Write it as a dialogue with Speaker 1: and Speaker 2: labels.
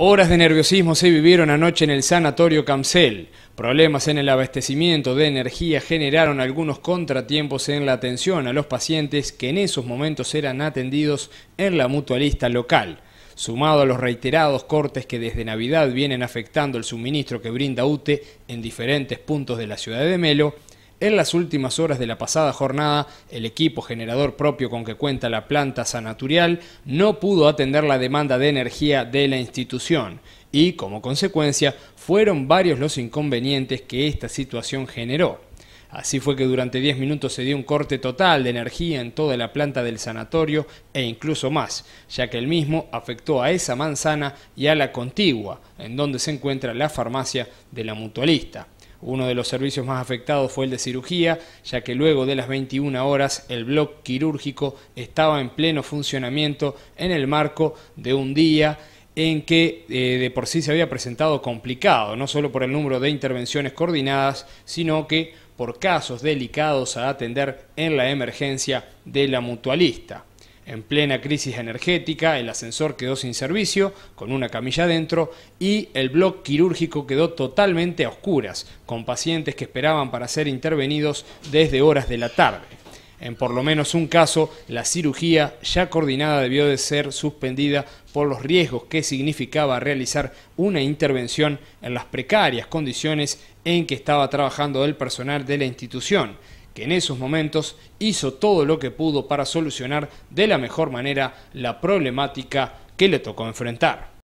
Speaker 1: Horas de nerviosismo se vivieron anoche en el sanatorio Camsel. Problemas en el abastecimiento de energía generaron algunos contratiempos en la atención a los pacientes que en esos momentos eran atendidos en la mutualista local. Sumado a los reiterados cortes que desde Navidad vienen afectando el suministro que brinda UTE en diferentes puntos de la ciudad de Melo, en las últimas horas de la pasada jornada, el equipo generador propio con que cuenta la planta sanatorial no pudo atender la demanda de energía de la institución y, como consecuencia, fueron varios los inconvenientes que esta situación generó. Así fue que durante 10 minutos se dio un corte total de energía en toda la planta del sanatorio e incluso más, ya que el mismo afectó a esa manzana y a la contigua, en donde se encuentra la farmacia de la mutualista. Uno de los servicios más afectados fue el de cirugía, ya que luego de las 21 horas el bloque quirúrgico estaba en pleno funcionamiento en el marco de un día en que eh, de por sí se había presentado complicado, no solo por el número de intervenciones coordinadas, sino que por casos delicados a atender en la emergencia de la mutualista. En plena crisis energética, el ascensor quedó sin servicio, con una camilla adentro, y el bloque quirúrgico quedó totalmente a oscuras, con pacientes que esperaban para ser intervenidos desde horas de la tarde. En por lo menos un caso, la cirugía ya coordinada debió de ser suspendida por los riesgos que significaba realizar una intervención en las precarias condiciones en que estaba trabajando el personal de la institución que en esos momentos hizo todo lo que pudo para solucionar de la mejor manera la problemática que le tocó enfrentar.